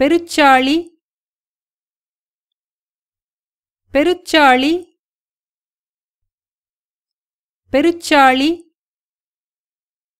பெருச்சாளி பெருச்சாளி பெருச்சாளி